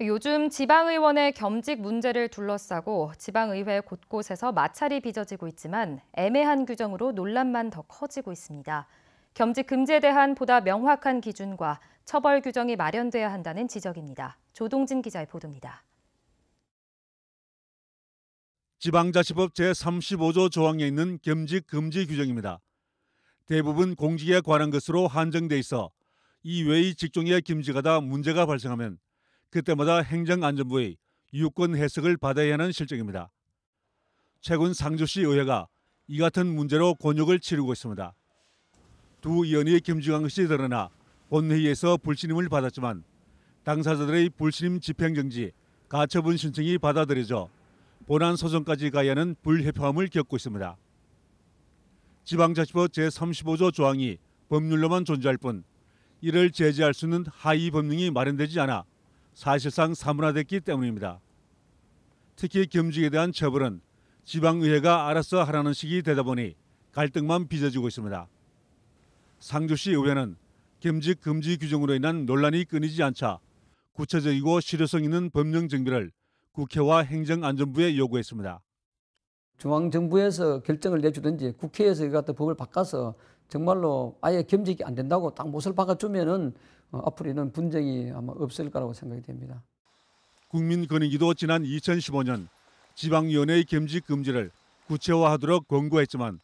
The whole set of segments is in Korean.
요즘 지방의원의 겸직 문제를 둘러싸고 지방의회 곳곳에서 마찰이 빚어지고 있지만 애매한 규정으로 논란만 더 커지고 있습니다. 겸직 금지에 대한 보다 명확한 기준과 처벌 규정이 마련돼야 한다는 지적입니다. 조동진 기자의 보도입니다. 지방자치법 제35조 조항에 있는 겸직 금지 규정입니다. 대부분 공직에 관한 것으로 한정돼 있어 이외의 직종에겸직하다 문제가 발생하면 그때마다 행정안전부의 유권 해석을 받아야 하는 실정입니다. 최근 상주시 의회가 이 같은 문제로 권역을 치르고 있습니다. 두 의원이 김주광 씨 드러나 본회의에서 불신임을 받았지만 당사자들의 불신임 집행정지 가처분 신청이 받아들여져 본안 소송까지 가야 하는 불협화음을 겪고 있습니다. 지방자치법 제35조 조항이 법률로만 존재할 뿐 이를 제재할 수 있는 하위 법령이 마련되지 않아 사실상 사문화됐기 때문입니다. 특히 겸직에 대한 처벌은 지방의회가 알아서 하라는 식이 되다 보니 갈등만 빚어지고 있습니다. 상주시 의회는 겸직 금지 규정으로 인한 논란이 끊이지 않자 구체적이고 실효성 있는 법령 정비를 국회와 행정안전부에 요구했습니다. 중앙정부에서 결정을 내주든지 국회에서 이 같은 법을 바꿔서 정말로 아예 겸직이 안 된다고 딱 못을 박아주면은 어, 앞으로 는 분쟁이 아마 없을 거라고 생각이 됩니다. 국민권익위도 지난 2015년 지방위원회의 겸직 금지를 구체화하도록 권고했지만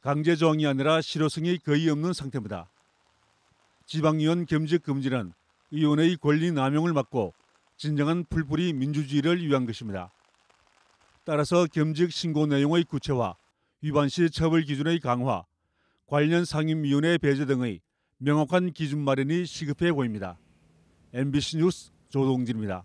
강제 조항이 아니라 실효성이 거의 없는 상태입니다. 지방위원 겸직 금지는 의원의 권리 남용을 막고 진정한 풀뿌리 민주주의를 위한 것입니다. 따라서 겸직 신고 내용의 구체화, 위반 시 처벌 기준의 강화, 관련 상임위원회 배제 등의 명확한 기준 마련이 시급해 보입니다. MBC 뉴스 조동진입니다.